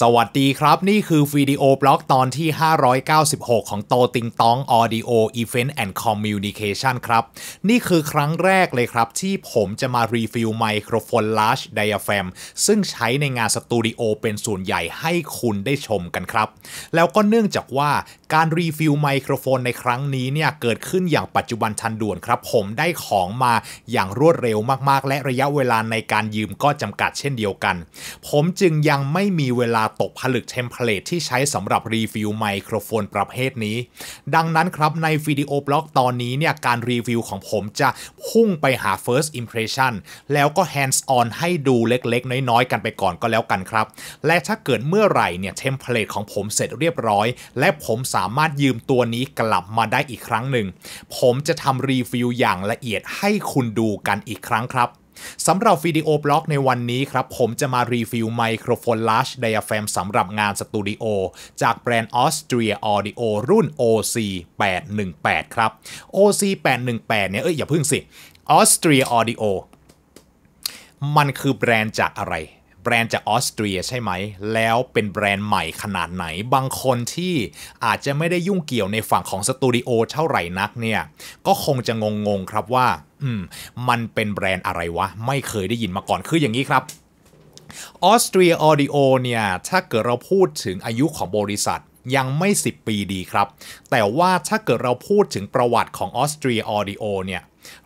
สวัสดีครับนี่คือวิดีโอบล็อกตอนที่ 596 ของโตติงตอง Audio Event and Communication ครับ นี่คือครั้งแรกเลยครับที่ผมจะมารีวิวไมโครโฟน Large Diaphragm ซึ่งใช้ในงานสตูดิโอเป็นส่วนใหญ่ให้คุณได้ชมกันครับ แล้วก็เนื่องจากว่าการรีฟิลไมโครโฟนในครั้งนี้เนี่ยเกิดขึ้นอย่างปัจจุบันทันด่วนครับ ผมได้ของมาอย่างรวดเร็วมาก ๆ และระยะเวลาในการยืมก็จำกัดเช่นเดียวกัน ผมจึงยังไม่มีเวลาตกผลึกเทมเพลตที่ใช้สำหรับรีฟิลไมโครโฟนประเภทนี้ ดังนั้นครับในวิดีโอบล็อกตอนนี้เนี่ยการรีฟิลของผมจะพุ่งไปหา first impression แล้วก็ hands on ให้ดูเล็กๆ น้อยๆกันไปก่อนก็แล้วกันครับและถ้าเกิดเมื่อไหร่เนี่ยเทมเพลตของผมเสร็จเรียบร้อย และผมสาามารถยืมตัวนี้กลับมาได้อีกครั้งหนึ่ง ผมจะทำรีวิวอย่างละเอียดให้คุณดูกันอีกครั้งครับสำหรับวิดีโอบล็อกในวันนี้ครับ ผมจะมารีวิวไมโครโฟนลา r g e ไดอ p แฟมสำหรับงานสตูดิโอจากแบรนด์ออสเตรียออดิโอรุ่น OC 818ครับ OC 818เนี่ยเอ้ยอย่าพึ่งสิออสเตรียออดิโอมันคือแบรนด์จากอะไรแบรนด์จากออสเตรียใช่ไหม แล้วเป็นแบรนด์ใหม่ขนาดไหน บางคนที่อาจจะไม่ได้ยุ่งเกี่ยวในฝั่งของสตูดิโอเท่าไหร่นักเนี่ย ก็คงจะงงๆครับว่า อืมมันเป็นแบรนด์อะไรวะ ไม่เคยได้ยินมาก่อน คืออย่างนี้ครับ ออสเตรียออดิโอเนี่ย ถ้าเกิดเราพูดถึงอายุของบริษัทยังไม่10 ปีดีครับ แต่ว่าถ้าเกิดเราพูดถึงประวัติของออสเตรียออดิโอเนี่ย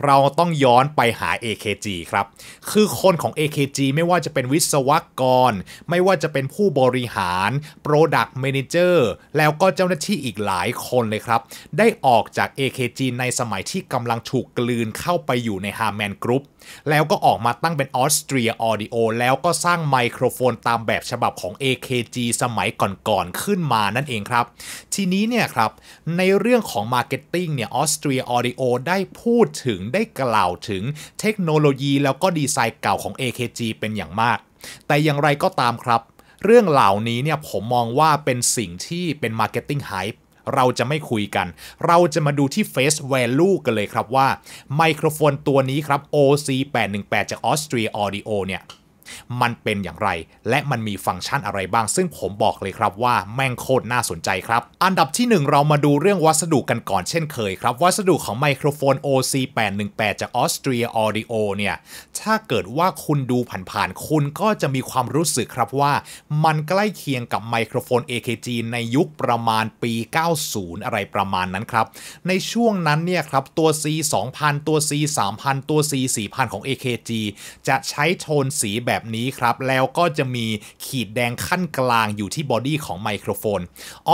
เราต้องย้อนไปหา AKG ครับ คือคนของ AKG ไม่ว่าจะเป็นวิศวกร ไม่ว่าจะเป็นผู้บริหาร Product Manager แล้วก็เจ้าหน้าที่อีกหลายคนเลยครับ ได้ออกจาก AKG ในสมัยที่กำลังถูกกลืนเข้าไปอยู่ใน h a r m a n Group แล้วก็ออกมาตั้งเป็นออสเตรียออดิโอแล้วก็สร้างไมโครโฟนตามแบบฉบับของ AKG สมัยก่อนๆขึ้นมานั่นเองครับ ทีนี้เนี่ยครับในเรื่องของ Marketing เนี่ยออสเตรียออดิโอได้พูดถึงได้กล่าวถึงเทคโนโลยีแล้วก็ดีไซน์เก่าของ AKG เป็นอย่างมาก แต่อย่างไรก็ตามครับ เรื่องเหล่านี้เนี่ยผมมองว่าเป็นสิ่งที่เป็น Marketing Hype เราจะไม่คุยกัน เราจะมาดูที่ face value กันเลยครับว่า ไมโครโฟนตัวนี้ครับ OC818 จาก Austria Audio เนี่ยมันเป็นอย่างไรและมันมีฟังก์ชันอะไรบ้าง ซึ่งผมบอกเลยครับว่าแม่งโคตรน่าสนใจครับ อันดับที่ 1 เรามาดูเรื่องวัสดุกันก่อนเช่นเคยครับ วัสดุของไมโครโฟน OC818 จากออสเตรียออดิโอเนี่ยถ้าเกิดว่าคุณดูผ่านๆคุณก็จะมีความรู้สึกครับว่า มันใกล้เคียงกับไมโครโฟน AKG ในยุคประมาณปี 90 อะไรประมาณนั้นครับ ในช่วงนั้นเนี่ยครับตัว C 2 0 0 0ตัว C 3 0 0 0ตัว C 4 0 0 0ของ AKG จะใช้โทนสีแบบแบบนี้ครับแล้วก็จะมีขีดแดงขั้นกลางอยู่ที่บอดี้ของไมโครโฟน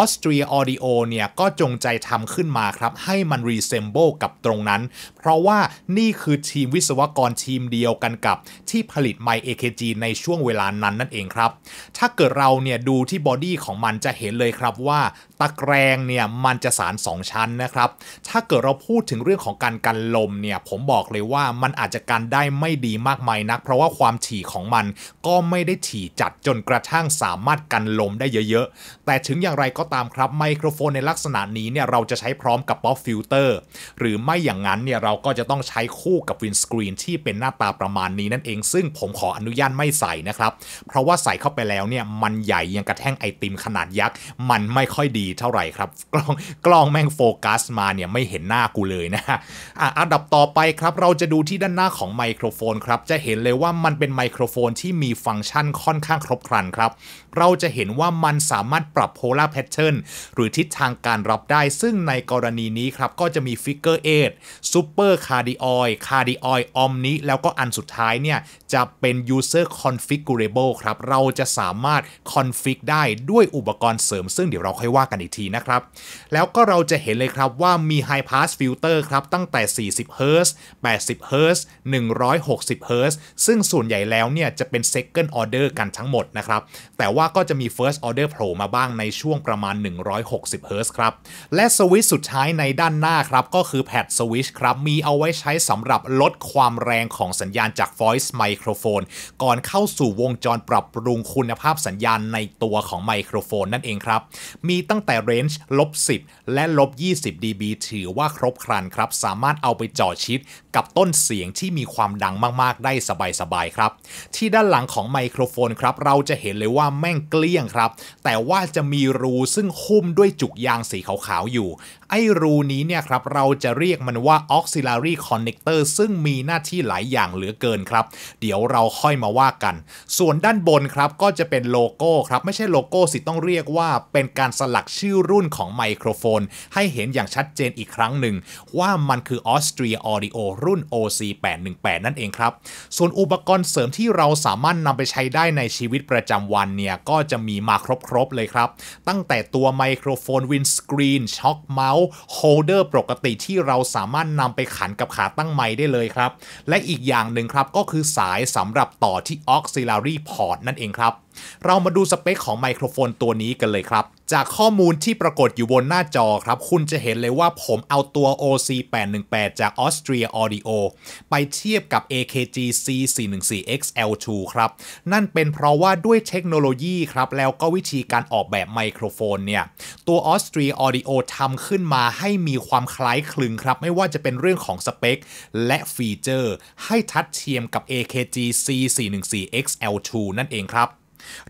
Austria Audio เนี่ยก็จงใจทำขึ้นมาครับให้มัน resemble กับตรงนั้น เพราะว่านี่คือทีมวิศวกรทีมเดียวกันกับที่ผลิตไม AKG ในช่วงเวลานั้นนั่นเองครับ ถ้าเกิดเราเนี่ยดูที่บอดี้ของมันจะเห็นเลยครับว่าตะแกรงเนี่ยมันจะสาร 2 ชั้นนะครับถ้าเกิดเราพูดถึงเรื่องของการกันลมเนี่ยผมบอกเลยว่ามันอาจจะกันได้ไม่ดีมากมายนัก เพราะว่าความถี่ของันก็ไม่ได้ถี่จัดจนกระทั่งสามารถกันลมได้เยอะๆ แต่ถึงอย่างไรก็ตามครับไมโครโฟนในลักษณะนี้เนี่ย เราจะใช้พร้อมกับป๊อปฟิลเตอร์ หรือไม่อย่างนั้นเนี่ยเราก็จะต้องใช้คู่กับวินสกรีน ที่เป็นหน้าตาประมาณนี้นั่นเอง ซึ่งผมขออนุญาตไม่ใส่นะครับ เพราะว่าใส่เข้าไปแล้วเนี่ย มันใหญ่ยังกระแท่งไอติมขนาดยักษ์มันไม่ค่อยดีเท่าไหร่ครับกล้องกล้องแม่งโฟกัสมาเนี่ยไม่เห็นหน้ากูเลยนะอ่ะอันดับต่อไปครับเราจะดูที่ด้านหน้าของไมโครโฟนครับจะเห็นเลยว่ามันเป็นไมโครโฟนที่มีฟังก์ชันค่อนข้างครบครันครับ เราจะเห็นว่ามันสามารถปรับโพลาร์แพทเทิร์นหรือทิศทางการรับได้ซึ่งในกรณีนี้ครับ ก็จะมีฟิกเกอร์เอทซูเปอร์คาร์ดิออยคาร์ดิออยออมนี้แล้วก็อันสุดท้ายเนี่ย จะเป็น user configurable ครับ เราจะสามารถคอนฟิกได้ด้วยอุปกรณ์เสริม ซึ่งเดี๋ยวเราค่อยว่ากันอีกทีนะครับ แล้วก็เราจะเห็นเลยครับว่ามี high pass filter ครับตั้งแต่ 40 h z 80 h z 160 h z ซึ่งส่วนใหญ่แล้วเนี่ยจะเป็น Second Order กันทั้งหมดนะครับ แต่ว่าก็จะมี First Order โผล่มาบ้างในช่วงประมาณ 160 h z ครับ และสวิตช์สุดท้ายในด้านหน้าครับ ก็คือแพดสวิตช์ครับ มีเอาไว้ใช้สำหรับลดความแรงของสัญญาณจาก Voice Microphone ก่อนเข้าสู่วงจรปรับปรุงคุณภาพสัญญาณในตัวของไมโครโฟนนั่นเองครับ มีตั้งแต่เรนจ์ลบ10 และลบ20 dB ถือว่าครบครันครับ สามารถเอาไปจ่อชิดกับต้นเสียงที่มีความดังมากๆ ได้สบายๆครับที่ด้านหลังของไมโครโฟนครับ เราจะเห็นเลยว่าแม่งเกลี้ยงครับ แต่ว่าจะมีรูซึ่งหุ้มด้วยจุกยางสีขาวๆอยู่ไอ้รูนี้เนี่ยครับเราจะเรียกมันว่า auxiliary connector ซึ่งมีหน้าที่หลายอย่างเหลือเกินครับเดี๋ยวเราค่อยมาว่ากัน ส่วนด้านบนครับก็จะเป็นโลโก้ครับ ไม่ใช่โลโก้สิต้องเรียกว่าเป็นการสลักชื่อรุ่นของไมโครโฟน ให้เห็นอย่างชัดเจนอีกครั้งหนึ่ง ว่ามันคือ Austria Audio รุ่น OC818 นั่นเองครับ ส่วนอุปกรณ์เสริมที่เราสามารถนำไปใช้ได้ในชีวิตประจำวันเนี่ยก็จะมีมาครบๆเลยครับ ตั้งแต่ตัวไมโครโฟนวินสกรีนช็อคเมาส์โฮลเดอร์ปกติที่เราสามารถนำไปขันกับ ขา ตั้ง ไม้ได้เลยครับ และอีกอย่างหนึ่งครับก็คือสายสำหรับต่อที่ auxiliary port นั่นเอง ครับเรามาดูสเปคของไมโครโฟนตัวนี้กันเลยครับ จากข้อมูลที่ปรากฏอยู่บนหน้าจอครับ คุณจะเห็นเลยว่าผมเอาตัว OC818 จากออสเตรียออดิโอไปเทียบกับ AKG C414XL2 ครับ นั่นเป็นเพราะว่าด้วยเทคโนโลยีครับ แล้วก็วิธีการออกแบบไมโครโฟนเนี่ย ตัวออสเตรียออดิโอทำขึ้นมาให้มีความคล้ายคลึงครับ ไม่ว่าจะเป็นเรื่องของสเปค และฟีเจอร์ ให้ทัดเทียมกับ AKG C414XL2 นั่นเองครับ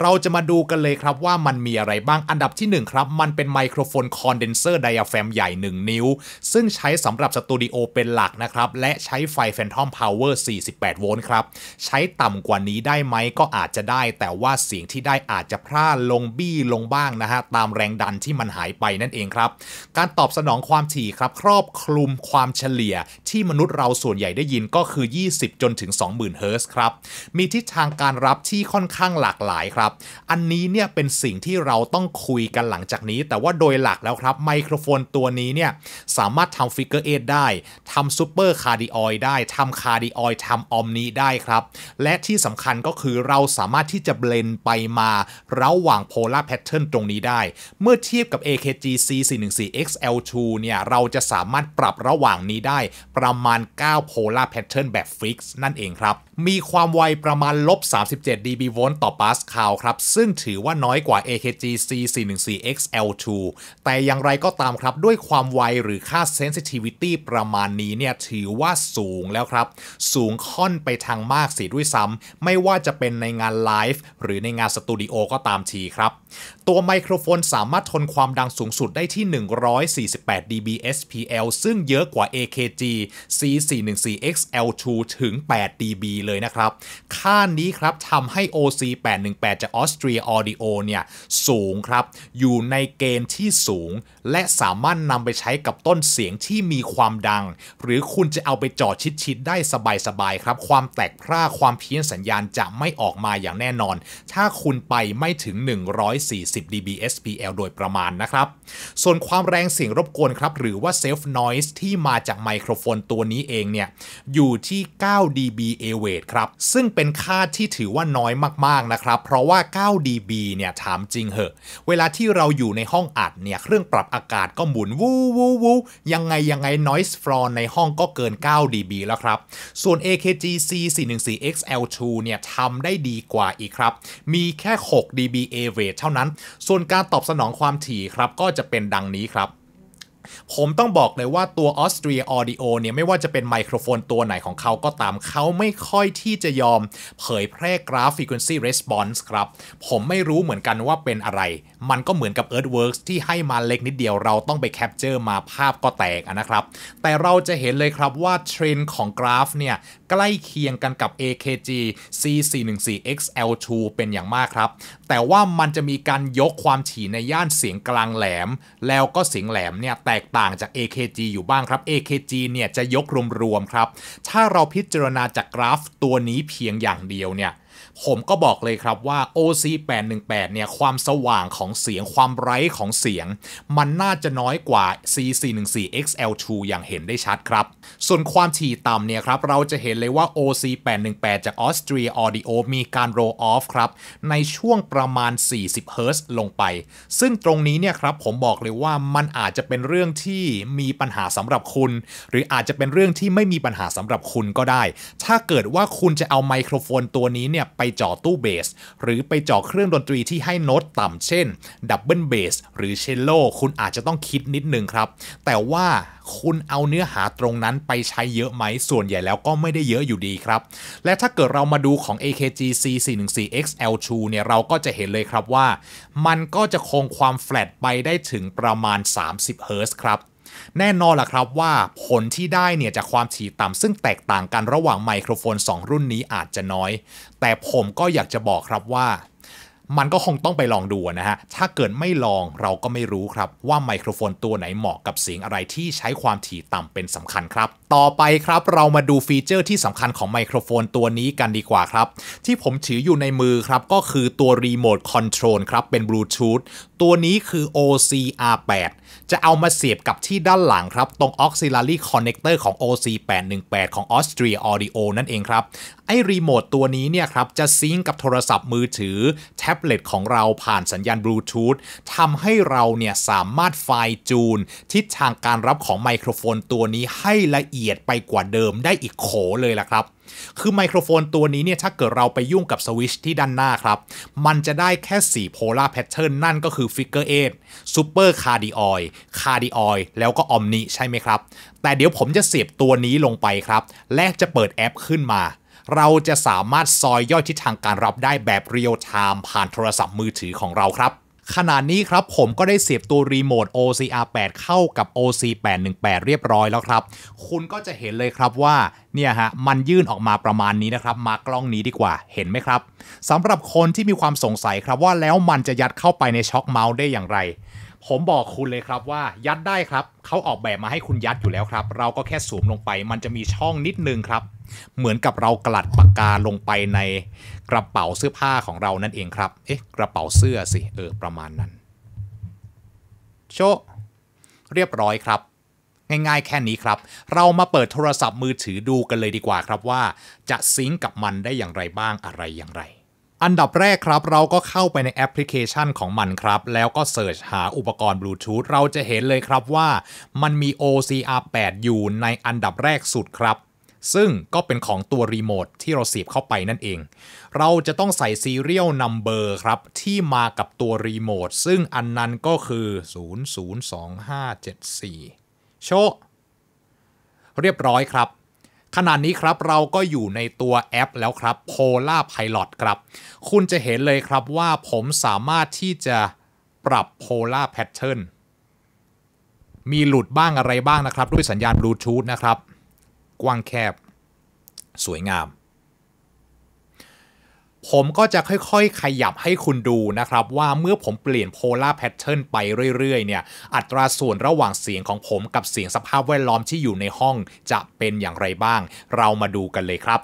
เราจะมาดูกันเลยครับว่ามันมีอะไรบ้างอันดับที่ 1 ครับ มันเป็นไมโครโฟนคอนเดนเซอร์ไดอะแฟมใหญ่ 1 นิ้ว ซึ่งใช้สำหรับสตูดิโอเป็นหลักนะครับ และใช้ไฟแฟนทอมพาวเวอร์ 48 โวลต์ครับ ใช้ต่ำกว่านี้ได้ไหมก็อาจจะได้ แต่ว่าเสียงที่ได้อาจจะพร่าลงบี้ลงบ้างนะฮะ ตามแรงดันที่มันหายไปนั่นเองครับ การตอบสนองความถี่ครับ ครอบคลุมความเฉลี่ยที่มนุษย์เราส่วนใหญ่ได้ยินก็คือ 20 จนถึง 20,000 เฮิร์ตซ์ครับมีทิศทางการรับที่ค่อนข้างหลากหลายยครับ อันนี้เนี่ยเป็นสิ่งที่เราต้องคุยกันหลังจากนี้ แต่ว่าโดยหลักแล้วครับ ไมโครโฟนตัวนี้เนี่ยสามารถทำฟิกเกอร์เอทได้ทำซูเปอร์คาร์ดิออยได้ทำคาร์ดิออยทำออมนี้ได้ครับ และที่สำคัญก็คือเราสามารถที่จะเบลนไปมา ระหว่างโพลาร์แพทเทิร์นตรงนี้ได้ เมื่อเทียบกับ AKG C414XL2 เนี่ยเราจะสามารถปรับระหว่างนี้ได้ ประมาณ9โพลาร์แพทเทิร์นแบบฟิกซ์นั่นเองครับมีความไวประมาณลบ37 dB โวลต์ต่อปาสคาวครับ ซึ่งถือว่าน้อยกว่า AKG C414XL2 แต่อย่างไรก็ตามครับด้วยความไวหรือค่า sensitivity ประมาณนี้เนี่ยถือว่าสูงแล้วครับ สูงค่อนไปทางมากสีด้วยซ้ำไม่ว่าจะเป็นในงานไลฟ์หรือในงานสตูดิโอก็ตามทีครับ ตัวไมโครโฟนสามารถทนความดังสูงสุดได้ที่ 148 dB SPL ซึ่งเยอะกว่า AKG C414XL2 ถึง 8 dB เลยนะครับ ค่านี้ครับทำให้ OC 8 1 8จากออสเตรียออดิโอเนี่ยสูงครับ อยู่ในเกณฑ์ที่สูง และสามารถนำไปใช้กับต้นเสียงที่มีความดัง หรือคุณจะเอาไปจ่อชิดๆได้สบายๆครับ ความแตกพร่าความเพี้ยนสัญญาณจะไม่ออกมาอย่างแน่นอน ถ้าคุณไปไม่ถึง 140 dBSPL โดยประมาณนะครับ ส่วนความแรงเสียงรบกวนครับ หรือว่า self noise ที่มาจากไมโครโฟนตัวนี้เองเนี่ย อยู่ที่ 9 dB a w a t ครับซึ่งเป็นค่าที่ถือว่าน้อยมากๆนะครับเพราะว่า 9dB เนี่ย ถามจริงเหอะ เวลาที่เราอยู่ในห้องอัด เนี่ย เครื่องปรับอากาศก็หมุน วูวูวู ยังไงยังไง noise floor ในห้องก็เกิน 9dB แล้วครับ ส่วน AKG C414XL2 เนี่ย ทำได้ดีกว่าอีกครับ มีแค่ 6dB average เท่านั้น ส่วนการตอบสนองความถี่ครับ ก็จะเป็นดังนี้ครับผมต้องบอกเลยว่าตัว Austria Audio เนี่ย ไม่ว่าจะเป็นไมโครโฟนตัวไหนของเขาก็ตามเขาไม่ค่อยที่จะยอมเผยแพร่กราฟ frequency response ครับ ผมไม่รู้เหมือนกันว่าเป็นอะไรมันก็เหมือนกับ Earthworks ที่ให้มาเล็กนิดเดียวเราต้องไปแคปเจอร์มาภาพก็แตกนะครับ แต่เราจะเห็นเลยครับว่าเทรนของกราฟเนี่ย ใกล้เคียงกันกับ AKG C414XL2 เป็นอย่างมากครับ แต่ว่ามันจะมีการยกความถี่ในย่านเสียงกลางแหลม แล้วก็เสียงแหลมเนี่ยแตกต่างจาก AKG อยู่บ้างครับ AKG เนี่ยจะยกรวมๆครับ ถ้าเราพิจารณาจากกราฟตัวนี้เพียงอย่างเดียวเนี่ยผมก็บอกเลยครับว่า OC 818เนี่ยความสว่างของเสียงความไร้ของเสียง มันน่าจะน้อยกว่า C414 XL2 อย่างเห็นได้ชัดครับ ส่วนความถี่ต่ำเนี่ยครับเราจะเห็นเลยว่า OC 818จากออสเตรียออด o โอมีการโรออฟครับ ในช่วงประมาณ 40เฮิร์ตลงไป ซึ่งตรงนี้เนี่ยครับผมบอกเลยว่ามันอาจจะเป็นเรื่องที่มีปัญหาสำหรับคุณ หรืออาจจะเป็นเรื่องที่ไม่มีปัญหาสำหรับคุณก็ได้ ถ้าเกิดว่าคุณจะเอาไมโครโฟนตัวนี้เนี่ยไปไปจ่อตู้เบสหรือไปจ่อเครื่องดนตรีที่ให้โน้ตต่ำเช่นดับเบิลเบสหรือเชลโล คุณอาจจะต้องคิดนิดนึงครับ แต่ว่าคุณเอาเนื้อหาตรงนั้นไปใช้เยอะไหมส่วนใหญ่แล้วก็ไม่ได้เยอะอยู่ดีครับ และถ้าเกิดเรามาดูของ AKG C414XL2 เนี่ยเราก็จะเห็นเลยครับว่ามันก็จะคงความแฟลตไปได้ถึงประมาณ 30 h z ครับแน่นอนล่ะครับว่าผลที่ได้เนี่ยจากความถี่ต่ำซึ่งแตกต่างกันระหว่างไมโครโฟน 2 รุ่นนี้อาจจะน้อย แต่ผมก็อยากจะบอกครับว่า มันก็คงต้องไปลองดูนะฮะ ถ้าเกิดไม่ลองเราก็ไม่รู้ครับว่าไมโครโฟนตัวไหนเหมาะกับเสียงอะไรที่ใช้ความถี่ต่ำเป็นสำคัญครับต่อไปครับ เรามาดูฟีเจอร์ที่สำคัญของไมโครโฟนตัวนี้กันดีกว่าครับ ที่ผมถืออยู่ในมือครับ ก็คือตัวรีโมทคอนโทรลครับเป็นบลูทูธตัวนี้คือ OCR8 จะเอามาเสียบกับที่ด้านหลังครับ ตรง Auxiliary Connector ของ OC818 ของ Austria Audio นั่นเองครับ ไอ้รีโมทตัวนี้เนี่ยครับจะซิงกับโทรศัพท์มือถือแท็บเล็ตของเราผ่านสัญญาณบลูทูธทำให้เราเนี่ยสามารถไฟจูนทิศทางการรับของไมโครโฟนตัวนี้ให้ละเอียดียดไปกว่าเดิมได้อีกโขเลยล่ะครับ คือไมโครโฟนตัวนี้เนี่ย ถ้าเกิดเราไปยุ่งกับสวิชที่ด้านหน้าครับ มันจะได้แค่4ลาร์แพทเทิร์นนั่นก็คือฟิกกเอร์เอทซูเปอร์คาร์ดิโอยคาร์ดิโอยแล้วก็อมนิใช่ไหมครับ แต่เดี๋ยวผมจะเสียบตัวนี้ลงไปครับ และจะเปิดแอปขึ้นมา เราจะสามารถซอยย่อยทิศทางการรับได้แบบเรียลไทม์ผ่านโทรศัพท์มือถือของเราครับขณะนี้ครับผมก็ได้เสียบตัวรีโมท OCR 8เข้ากับ OC 818เรียบร้อยแล้วครับ คุณก็จะเห็นเลยครับว่าเนี่ยฮะมันยื่นออกมาประมาณนี้นะครับ มากล้องนี้ดีกว่าเห็นไหมครับสำหรับคนที่มีความสงสัยครับว่าแล้วมันจะยัดเข้าไปในช็อคเมาส์ได้อย่างไรผมบอกคุณเลยครับ ว่า ยัดได้ครับเขาออกแบบมาให้คุณยัดอยู่แล้วครับ เราก็แค่สวมลงไป มันจะมีช่องนิดนึงครับ เหมือนกับเรากลัดปากกาลงไปในกระเป๋าเสื้อผ้าของเรานั่นเองครับ เอ๊ะกระเป๋าเสื้อสิเออ ประมาณนั้น โชเรียบร้อยครับ ง่าย ๆแค่นี้ครับ เรามาเปิดโทรศัพท์มือถือดูกันเลยดีกว่าครับว่า จะซิงกกับมันได้อย่างไรบ้างอะไรอย่างไรอันดับแรกครับเราก็เข้าไปในแอปพลิเคชันของมันครับ แล้วก็เสิร์ชหาอุปกรณ์บลูทูธเราจะเห็นเลยครับว่ามันมี OCR8 อยู่ในอันดับแรกสุดครับ ซึ่งก็เป็นของตัวรีโมทที่เราเสียบเข้าไปนั่นเอง เราจะต้องใส่ซีเรียลนัมเบอร์ครับ ที่มากับตัวรีโมท ซึ่งอันนั้นก็คือ 002574 โชเรียบร้อยครับขณะนี้ครับ เราก็อยู่ในตัวแอปแล้วครับ Polar Pilot ครับ คุณจะเห็นเลยครับว่าผมสามารถที่จะปรับ Polar Pattern มีหลุดบ้างอะไรบ้างนะครับ ด้วยสัญญาณบลูทูธนะครับ กว้างแคบสวยงามผมก็จะค่อย ๆ ขยับให้คุณดูนะครับ ว่าเมื่อผมเปลี่ยนโพลาร์แพทเทิร์นไปเรื่อยๆ เนี่ย อัตราส่วนระหว่างเสียงของผมกับเสียงสภาพแวดล้อมที่อยู่ในห้องจะเป็นอย่างไรบ้าง เรามาดูกันเลยครับ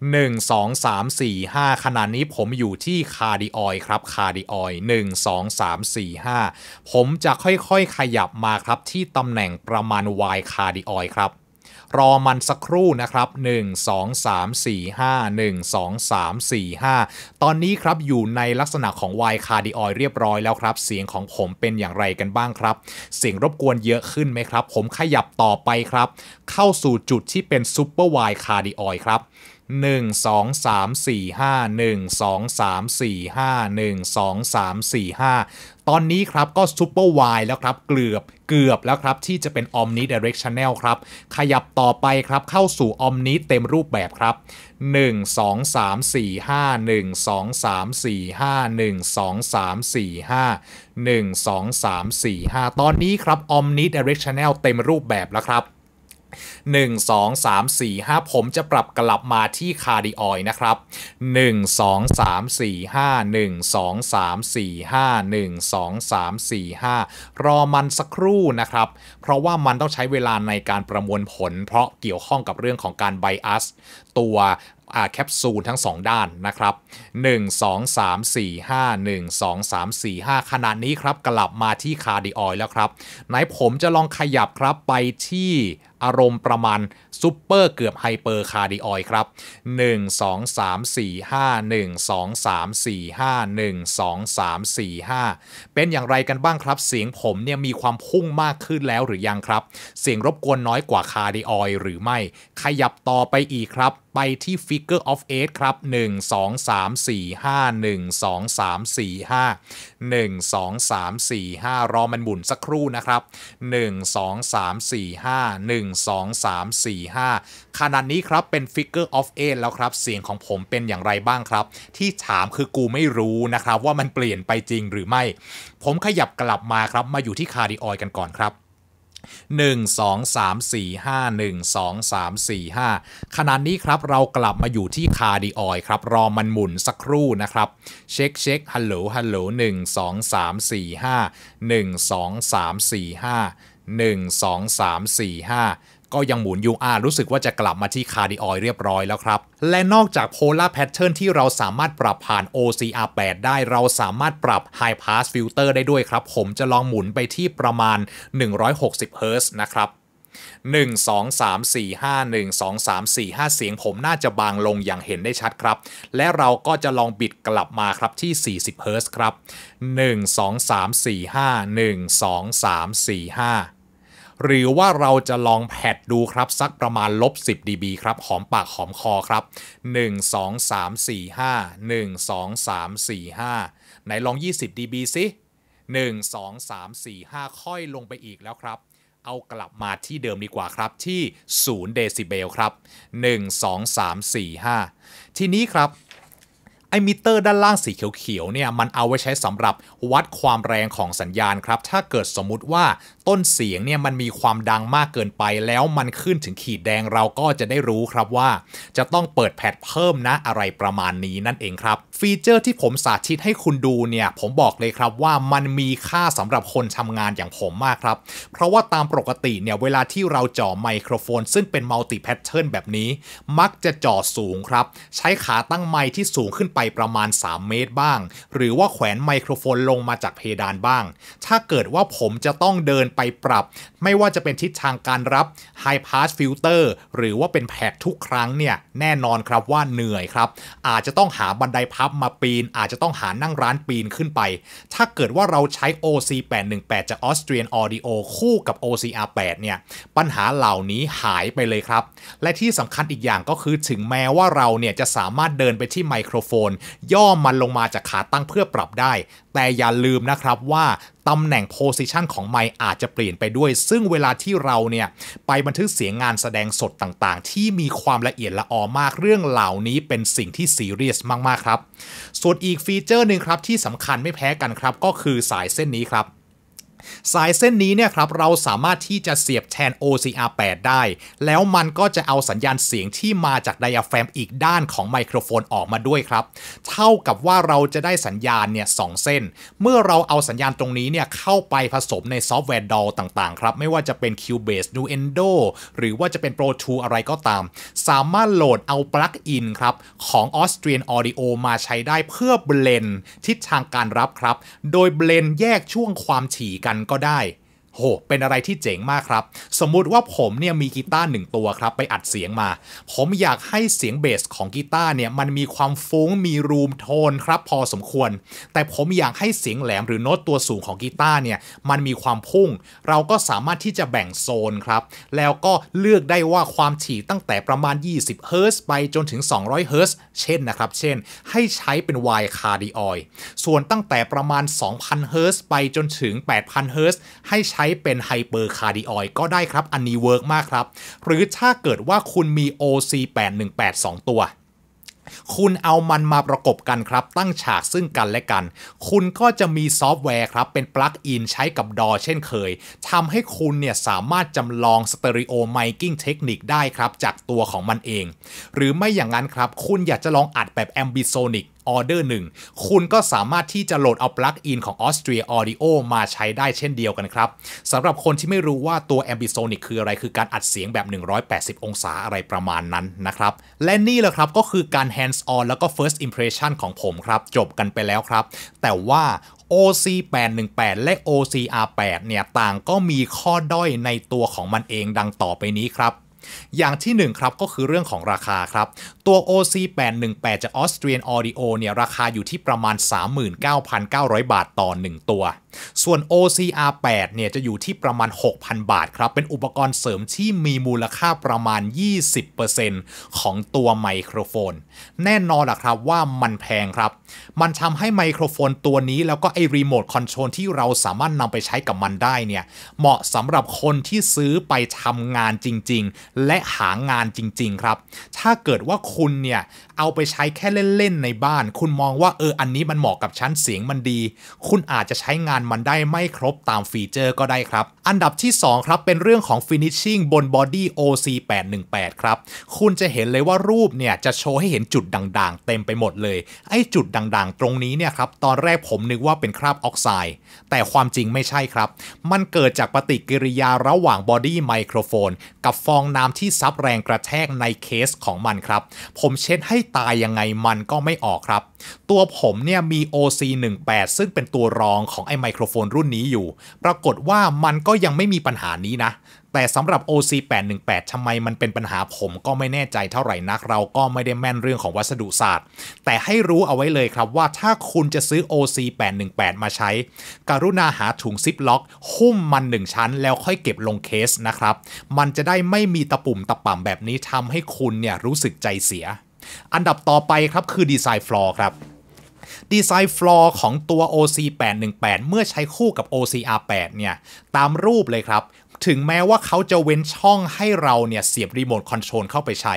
1 2 3 4 5ขนาดนี้ผมอยู่ที่คาร์ดิออยครับคาร์ดิออย1 2 3 4 5 ผมจะค่อยๆ ขยับมาครับที่ตำแหน่งประมาณ Y คาร์ดิออยครับรอมันสักครู่นะครับ 1 2 3 4 5 1 2 3 4 5 ตอนนี้ครับอยู่ในลักษณะของวายคาร์ดิออยเรียบร้อยแล้วครับ เสียงของผมเป็นอย่างไรกันบ้างครับ เสียงรบกวนเยอะขึ้นไหมครับผมขยับต่อไปครับ เข้าสู่จุดที่เป็นซ u เปอร์วายคาร์ดิออยครับหนึ่งสองสามสี่ห้าหนึ่งสองสามสี่ห้าหนึ่งสองสามสี่ห้าตอนนี้ครับก็ซูเปอร์วายแล้วครับเกือบเกือบแล้วครับที่จะเป็น Omni Directional ครับ ขยับต่อไปครับเข้าสู่ Omni เต็มรูปแบบครับ 1 2 3 4 5 1 2 3 4 5 1 2 3 4 5 1 2 3 4 5ตอนนี้ครับ Omni Directional เต็มรูปแบบแล้วครับ1 2 3 4 5 ผมจะปรับกลับมาที่คาร์ดิออยนะครับ 1 2 3 4 5 1 2 3 4 5 1 2 3 4 5 รอมันสักครู่นะครับ เพราะว่ามันต้องใช้เวลาในการประมวลผล เพราะเกี่ยวข้องกับเรื่องของการไบอัสตัวแคปซูลทั้ง 2 ด้านนะครับ 1 2 3 4 5 1 2 3 4 5ขนาดนี้ครับกลับมาที่คาร์ดิออยแล้วครับไหนผมจะลองขยับครับไปที่อารมณ์ประมาณซูเปอร์เกือบไฮเปอร์คาร์ดิออยครับ 1 2 3 4 5 1 2 3 4 5 1 2 3 4 5 เป็นอย่างไรกันบ้างครับ เสียงผมเนี่ยมีความพุ่งมากขึ้นแล้วหรือยังครับ เสียงรบกวนน้อยกว่าคาร์ดิออยหรือไม่ขยับต่อไปอีกครับ ไปที่ Figure of Eight ครับ 1 2 3 4 5 1 2 3 4 5 1 2 3 4 5 รอมันหมุนสักครู่นะครับ 1 2 3 4 5 1 1 2 3 4 5ขนาดนี้ครับเป็น Figure of eight แล้วครับเสียงของผมเป็นอย่างไรบ้างครับ ที่ถามคือกูไม่รู้นะครับว่ามันเปลี่ยนไปจริงหรือไม่ ผมขยับกลับมาครับมาอยู่ที่คาร์ดิออยกันก่อนครับ 1 2 3 4 5 1 2 3 4 5ขนาดนี้ครับเรากลับมาอยู่ที่คาร์ดิออยครับรอมันหมุนสักครู่นะครับเช็คเช็คฮัลโหลฮัลโหล1 2 3 4 5 1 2 3 4 5 1 2 3 4 5 ก็ยังหมุนยูอารู้สึกว่าจะกลับมาที่คาร์ดิออยเรียบร้อยแล้วครับ และนอกจากโพลาร์แพทเทิร์นที่เราสามารถปรับผ่าน OCR 8ได้ เราสามารถปรับ High Pass Filter ได้ด้วยครับ ผมจะลองหมุนไปที่ประมาณ160 h z นะครับ 1 2 3 4 5 1 2 3 4 5 เสียงผมน่าจะบางลงอย่างเห็นได้ชัดครับ และเราก็จะลองบิดกลับมาครับที่ 40 h z ครับ 1 2 3 4 5 1 2 3 4 5หรือว่าเราจะลองแผดดูครับ สักประมาณลบ10 dB ครับ หอมปากหอมคอครับ 1 2 3 4 5 1 2 3 4 5 ไหนลอง20 dB สิ1 2 3 4 5 ค่อยลงไปอีกแล้วครับ เอากลับมาที่เดิมดีกว่าครับที่0เดซิเบลครับ 1 2 3 4 5 ทีนี้ครับไอมิเตอร์ด้านล่างสีเขียวๆเนี่ยมันเอาไว้ใช้สำหรับวัดความแรงของสัญญาณครับ ถ้าเกิดสมมุติว่าต้นเสียงเนี่ยมันมีความดังมากเกินไปแล้วมันขึ้นถึงขีดแดงเราก็จะได้รู้ครับว่า จะต้องเปิดแพดเพิ่มนะอะไรประมาณนี้นั่นเองครับ ฟีเจอร์ที่ผมสาธิตให้คุณดูเนี่ย ผมบอกเลยครับว่ามันมีค่าสำหรับคนทำงานอย่างผมมากครับเพราะว่าตามปกติเนี่ยเวลาที่เราจ่อไมโครโฟน ซึ่งเป็นมัลติแพทเทิร์นแบบนี้ มักจะจ่อสูงครับใช้ขาตั้งไมค์ที่สูงขึ้นไปไปประมาณ 3 เมตรบ้าง หรือว่าแขวนไมโครโฟนลงมาจากเพดานบ้าง ถ้าเกิดว่าผมจะต้องเดินไปปรับ ไม่ว่าจะเป็นทิศทางการรับ High Pass Filter หรือว่าเป็นแพดทุกครั้งเนี่ย แน่นอนครับว่าเหนื่อยครับ อาจจะต้องหาบันไดพับมาปีน อาจจะต้องหานั่งร้านปีนขึ้นไป ถ้าเกิดว่าเราใช้ OC 818จาก Austrian Audio คู่กับ OCR 8เนี่ยปัญหาเหล่านี้หายไปเลยครับ และที่สำคัญอีกอย่างก็คือถึงแม้ว่าเราเนี่ยจะสามารถเดินไปที่ไมโครโฟนนย่อมันลงมาจากขาตั้งเพื่อปรับได้ แต่อย่าลืมนะครับว่า ตำแหน่งโพสิชันของไมอาจจะเปลี่ยนไปด้วย ซึ่งเวลาที่เราเนี่ย ไปบันทึกเสียงงานแสดงสดต่างๆ ที่มีความละเอียดละออมากเรื่องเหล่านี้เป็นสิ่งที่ซีเรียสมากๆครับ ส่วนอีกฟีเจอร์หนึ่งครับที่สำคัญไม่แพ้กันครับ ก็คือสายเส้นนี้ครับสายเส้นนี้เนี่ยครับเราสามารถที่จะเสียบแทน OCR 8ได้ แล้วมันก็จะเอาสัญญาณเสียงที่มาจากไดอะแฟมอีกด้านของไมโครโฟนออกมาด้วยครับ เท่ากับว่าเราจะได้สัญญาณเนี่ยสเส้น เมื่อเราเอาสัญญาณตรงนี้เนี่ยเข้าไปผสมในซอฟต์แวร์ดอลต่าง ๆ ครับ ไม่ว่าจะเป็น Cubase Nuendo หรือว่าจะเป็น Pro Tools อะไรก็ตาม สามารถโหลดเอาปลั๊กอินครับ ของ Austrian Audio มาใช้ได้เพื่อเบลนทิศทางการรับครับ โดยเบลนแยกช่วงความถี่กันก็ได้โหเป็นอะไรที่เจ๋งมากครับ สมมุติว่าผมเนี่ยมีกีตาร์หนึ่งตัวครับ ไปอัดเสียงมา ผมอยากให้เสียงเบสของกีตาร์เนี่ย มันมีความฟุ้งมีรูมโทนครับพอสมควร แต่ผมอยากให้เสียงแหลมหรือโน้ตตัวสูงของกีตาร์เนี่ย มันมีความพุ่ง เราก็สามารถที่จะแบ่งโซนครับ แล้วก็เลือกได้ว่าความถี่ตั้งแต่ประมาณ 20 เฮิร์ตไปจนถึง 200 เฮิร์ตเช่นนะครับ เช่น ให้ใช้เป็นวคาดิออยส่วนตั้งแต่ประมาณ 2,000 เฮิร์ตไปจนถึง 8,000 เฮิร์ตให้ใช้เป็นไฮเปอร์คาร์ดิออยก็ได้ครับ อันนี้เวิร์กมากครับ หรือถ้าเกิดว่าคุณมี OC8182 ตัว คุณเอามันมาประกบกันครับ ตั้งฉากซึ่งกันและกัน คุณก็จะมีซอฟต์แวร์ครับ เป็นปลั๊กอินใช้กับดอเช่นเคยทำให้คุณเนี่ยสามารถจำลองสเตอริโอไมกิ้งเทคนิคได้ครับ จากตัวของมันเอง หรือไม่อย่างนั้นครับ คุณอยากจะลองอัดแบบแอมบิโซนิกออเดอร์หนึ่งคุณก็สามารถที่จะโหลดเอาปลั๊กอินของ Austria Audio มาใช้ได้เช่นเดียวกันครับสำหรับคนที่ไม่รู้ว่าตัว Ambisonic คืออะไรคือการอัดเสียงแบบ 180 องศาอะไรประมาณนั้นนะครับ และนี่แหละครับก็คือการ hands on แล้วก็ first impression ของผมครับ จบกันไปแล้วครับ แต่ว่า OC 818และ OCR 8เนี่ยต่างก็มีข้อด้อยในตัวของมันเองดังต่อไปนี้ครับอย่างที่1ครับก็คือเรื่องของราคาครับ ตัว OC818 จาก Austrian Audio เนี่ยราคาอยู่ที่ประมาณ 39,900 บาทต่อ 1 ตัว ส่วน OCR8 เนี่ยจะอยู่ที่ประมาณ 6,000 บาทครับ เป็นอุปกรณ์เสริมที่มีมูลค่าประมาณ 20%ของตัวไมโครโฟนแน่นอนล่ะครับว่ามันแพงครับ มันทำให้ไมโครโฟนตัวนี้แล้วก็ไอรีโมทคอนโทรลที่เราสามารถนำไปใช้กับมันได้เนี่ย เหมาะสำหรับคนที่ซื้อไปทำงานจริงๆ และหางานจริงๆครับ ถ้าเกิดว่าคุณเนี่ยเอาไปใช้แค่เล่นๆ ในบ้าน คุณมองว่าเอออันนี้มันเหมาะกับชั้นเสียงมันดี คุณอาจจะใช้งานมันได้ไม่ครบตามฟีเจอร์ก็ได้ครับ อันดับที่2ครับเป็นเรื่องของฟินิชชิ่งบนบอดี้ OC 818ครับ คุณจะเห็นเลยว่ารูปเนี่ยจะโชว์ให้เห็นจุดด่างๆ เต็มไปหมดเลย ไอ้จุดด่างๆ ตรงนี้เนี่ยครับ ตอนแรกผมนึกว่าเป็นคราบออกไซด์ แต่ความจริงไม่ใช่ครับ มันเกิดจากปฏิกิริยาระหว่างบอดี้ไมโครโฟนกับฟองน้ำที่ซับแรงกระแทกในเคสของมันครับ ผมเช็ดให้ตายยังไงมันก็ไม่ออกครับ ตัวผมเนี่ยมี OC18 ซึ่งเป็นตัวรองของไอ้ไมโครโฟนรุ่นนี้อยู่ ปรากฏว่ามันก็ยังไม่มีปัญหานี้นะ แต่สำหรับ OC818 ทำไมมันเป็นปัญหาผมก็ไม่แน่ใจเท่าไหร่นักเราก็ไม่ได้แม่นเรื่องของวัสดุศาสตร์ แต่ให้รู้เอาไว้เลยครับว่าถ้าคุณจะซื้อ OC818 มาใช้ กรุณาหาถุงซิปล็อก หุ้มมันหนึ่งชั้น แล้วค่อยเก็บลงเคสนะครับ มันจะได้ไม่มีตะปุ่มตะป่ำแบบนี้ทำให้คุณเนี่ยรู้สึกใจเสียอันดับต่อไปครับ คือดีไซน์ฟลอร์ครับดีไซน์ฟลอร์ของตัว OC818 เมื่อใช้คู่กับ OCR8 เนี่ย ตามรูปเลยครับ ถึงแม้ว่าเขาจะเว้นช่องให้เราเนี่ยเสียบรีโมทคอนโทรลเข้าไปใช้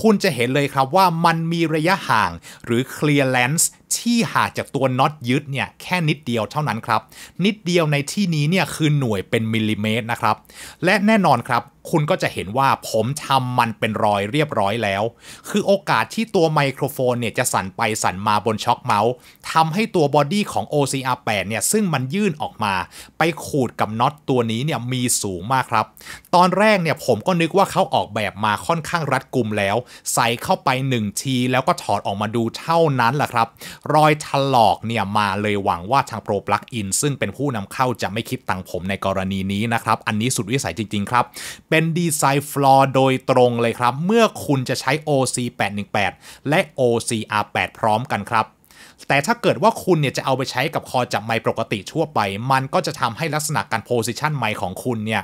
คุณจะเห็นเลยครับว่ามันมีระยะห่างหรือ clearance ที่ห่างจากตัวน็อตยึดเนี่ยแค่นิดเดียวเท่านั้นครับ นิดเดียวในที่นี้เนี่ยคือหน่วยเป็นมิลลิเมตรนะครับ และแน่นอนครับคุณก็จะเห็นว่าผมทำมันเป็นรอยเรียบร้อยแล้ว คือโอกาสที่ตัวไมโครโฟนเนี่ยจะสั่นไปสั่นมาบนช็อคเมาส์ทำให้ตัวบอดี้ของ OCR8 เนี่ย ซึ่งมันยื่นออกมาไปขูดกับน็อตตัวนี้เนี่ยมีสูงมากครับ ตอนแรกเนี่ยผมก็นึกว่าเขาออกแบบมาค่อนข้างรัดกุมแล้ว ใส่เข้าไป 1 ทีแล้วก็ถอดออกมาดูเท่านั้นแหละครับ รอยถลอกเนี่ยมาเลยหวังว่าทางโปรปลักอินซึ่งเป็นผู้นำเข้าจะไม่คิดตังผมในกรณีนี้นะครับ อันนี้สุดวิสัยจริง ๆครับ เป็นเป็นดีไซน์ฟลอร์โดยตรงเลยครับ เมื่อคุณจะใช้ OC818 และ OCR8 พร้อมกันครับ แต่ถ้าเกิดว่าคุณเนี่ยจะเอาไปใช้กับคอจับไมปกติทั่วไป มันก็จะทำให้ลักษณะการโพสิชันไม้ของคุณเนี่ย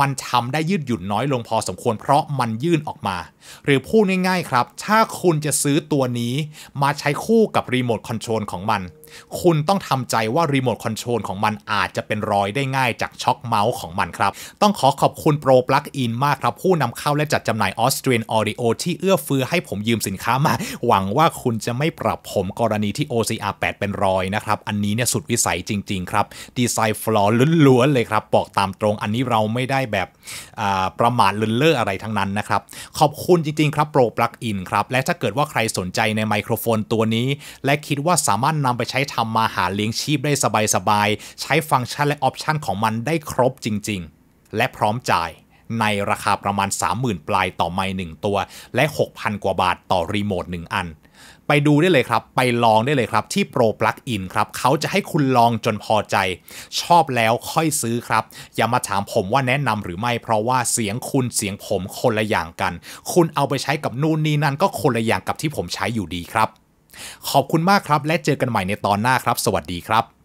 มันทำได้ยืดหยุ่นน้อยลงพอสมควรเพราะมันยื่นออกมา หรือพูดง่ายๆครับถ้าคุณจะซื้อตัวนี้ มาใช้คู่กับรีโมทคอนโทรลของมันคุณต้องทำใจว่ารีโมทคอนโทรลของมันอาจจะเป็นรอยได้ง่ายจากช็อคเมาส์ของมันครับ ต้องขอขอบคุณโปรปลักอินมากครับ ผู้นำเข้าและจัดจำหน่ายออสเตรียนออริโอที่เอื้อเฟื้อให้ผมยืมสินค้ามา หวังว่าคุณจะไม่ปรับผมกรณีที่ OCR 8 เป็นรอยนะครับ อันนี้เนี่ยสุดวิสัยจริง ๆ ครับ ดีไซน์ฟลอร์ล้วนๆเลยครับบอกตามตรง อันนี้เราไม่ได้แบบประมาทลินเล่ออะไรทั้งนั้นนะครับขอบคุณจริงๆ ครับโปรปลักอินครับและถ้าเกิดว่าใครสนใจในไมโครโฟนตัวนี้ และคิดว่าสามารถนำไปใช้้ทำมาหาเลี้ยงชีพได้สบาย ๆ ใช้ฟังก์ชันและออปชันของมันได้ครบจริงๆ และพร้อมจ่ายในราคาประมาณ 30,000 ปลายต่อไม้งตัว และ 6,000 กว่าบาทต่อรีโมท 1 อัน ไปดูได้เลยครับ ไปลองได้เลยครับที่ Pro Plug-in ครับ เขาจะให้คุณลองจนพอใจ ชอบแล้วค่อยซื้อครับ อย่ามาถามผมว่าแนะนำหรือไม่เพราะว่าเสียงคุณเสียงผมคนละอย่างกัน คุณเอาไปใช้กับนู่นนี่นั่นก็คนละอย่างกับที่ผมใช้อยู่ดีครับขอบคุณมากครับและเจอกันใหม่ในตอนหน้าครับ สวัสดีครับ